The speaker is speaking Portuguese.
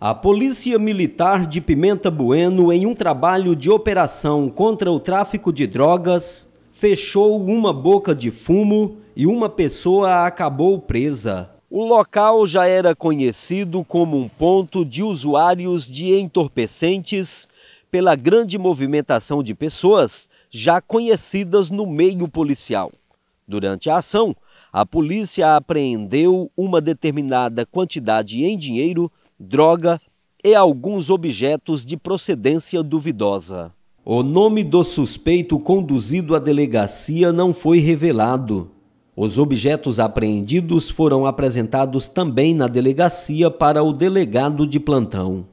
A Polícia Militar de Pimenta Bueno, em um trabalho de operação contra o tráfico de drogas, fechou uma boca de fumo e uma pessoa acabou presa. O local já era conhecido como um ponto de usuários de entorpecentes pela grande movimentação de pessoas já conhecidas no meio policial. Durante a ação, a polícia apreendeu uma determinada quantidade em dinheiro droga e alguns objetos de procedência duvidosa. O nome do suspeito conduzido à delegacia não foi revelado. Os objetos apreendidos foram apresentados também na delegacia para o delegado de plantão.